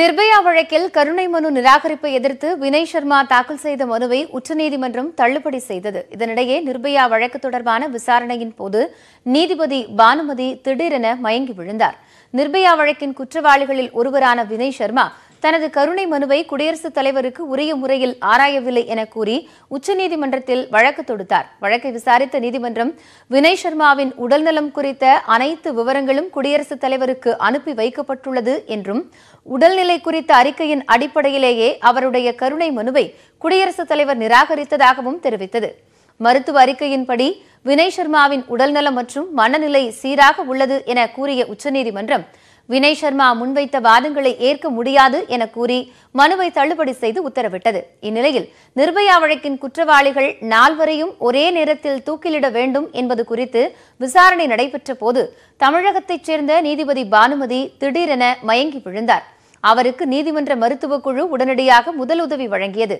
நிர்பயா வழக்கில் கருணை மனு நிராகரிப்பை எதிர்த்து வினய் சர்மா தாக்கல் செய்த மனுவை உச்சநீதிமன்றம் தள்ளுபடி செய்தது இதனிடையே நிர்பயா வழக்கு தொடர்பான விசாரணையின் போது நீதிபதி பானுமதி திடீரென மயங்கி விழுந்தார் நிர்பயா வழக்கின் குற்றவாளிகளில் ஒருவரான வினய் சர்மா தனது கருணை மனுவை குடியரசுத் தலைவருக்கு உரிய முறையில் ஆராயவில்லை என கூறி உச்சநீதிமன்றத்தில் வழக்கு தொடுத்தார் வழக்கை விசாரித்த நீதிமன்றம் வினய் சர்மாவின் உடல்நலம் குறித்த அனைத்து விவரங்களும் குடியரசுத் தலைவருக்கு அனுப்பி வைக்கப்பட்டுள்ளது என்றும் உடல்நிலை குறித்த அறிக்கையின் அடிப்படையிலேயே அவருடைய கருணை மனுவை குடியரசுத் தலைவர் நிராகரித்ததாகவும் தெரிவித்தது மருத்துவ அறிக்கையின்படி வினய் சர்மாவின் உடல்நலம் மற்றும் மனநிலை சீராக உள்ளது என கூறிய உச்சநீதிமன்றம் வினய் சர்மா முன்வைத்த வாதங்களை ஏற்க முடியாது என கூறி மனுவை தள்ளுபடி செய்து உத்தரவிட்டது இந்நிலையில் நிர்பயா வழக்கின் குற்றவாளிகள் நால்வரையும் ஒரே நேரத்தில் தூக்கிலிட வேண்டும் என்பது குறித்து விசாரணை நடைபெற்ற போது தமிழகத்தைச் சேர்ந்த நீதிபதி பானுமதி திடீரென மயங்கி விழுந்தார் அவருக்கு நீதிமன்ற மருத்துவக்குழு உடனடியாக முதலுதவி வழங்கியது